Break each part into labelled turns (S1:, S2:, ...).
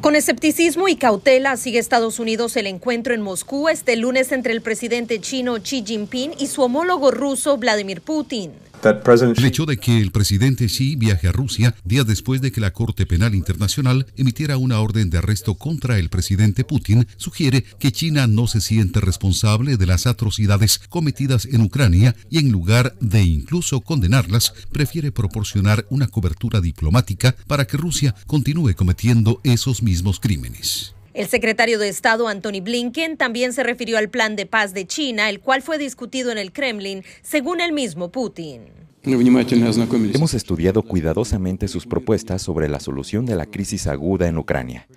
S1: Con escepticismo y cautela sigue Estados Unidos el encuentro en Moscú este lunes entre el presidente chino Xi Jinping y su homólogo ruso Vladimir Putin.
S2: El hecho de que el presidente Xi viaje a Rusia días después de que la Corte Penal Internacional emitiera una orden de arresto contra el presidente Putin sugiere que China no se siente responsable de las atrocidades cometidas en Ucrania y en lugar de incluso condenarlas, prefiere proporcionar una cobertura diplomática para que Rusia continúe cometiendo esos mismos crímenes.
S1: El secretario de Estado Antony Blinken también se refirió al plan de paz de China, el cual fue discutido en el Kremlin, según el mismo Putin.
S3: Hemos estudiado cuidadosamente sus propuestas sobre la solución de la crisis aguda en Ucrania.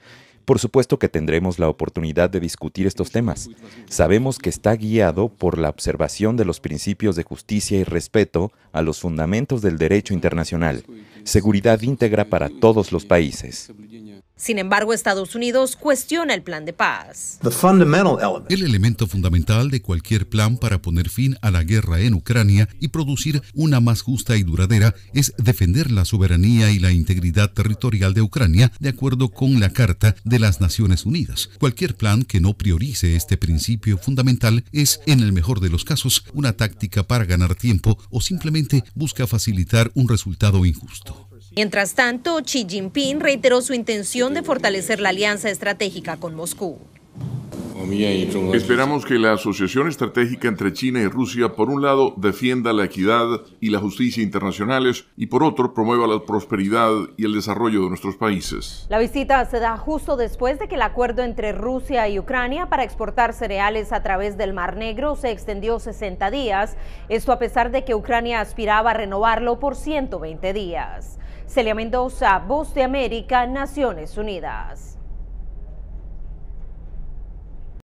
S3: Por supuesto que tendremos la oportunidad de discutir estos temas. Sabemos que está guiado por la observación de los principios de justicia y respeto a los fundamentos del derecho internacional, seguridad íntegra para todos los países.
S1: Sin embargo, Estados Unidos cuestiona el plan de paz.
S2: El elemento fundamental de cualquier plan para poner fin a la guerra en Ucrania y producir una más justa y duradera es defender la soberanía y la integridad territorial de Ucrania de acuerdo con la Carta de las Naciones Unidas. Cualquier plan que no priorice este principio fundamental es, en el mejor de los casos, una táctica para ganar tiempo o simplemente busca facilitar un resultado injusto.
S1: Mientras tanto, Xi Jinping reiteró su intención de fortalecer la alianza estratégica con Moscú.
S4: Esperamos que la asociación estratégica entre China y Rusia, por un lado, defienda la equidad y la justicia internacionales y por otro, promueva la prosperidad y el desarrollo de nuestros países.
S1: La visita se da justo después de que el acuerdo entre Rusia y Ucrania para exportar cereales a través del Mar Negro se extendió 60 días, esto a pesar de que Ucrania aspiraba a renovarlo por 120 días. Celia Mendoza, Voz de América, Naciones Unidas.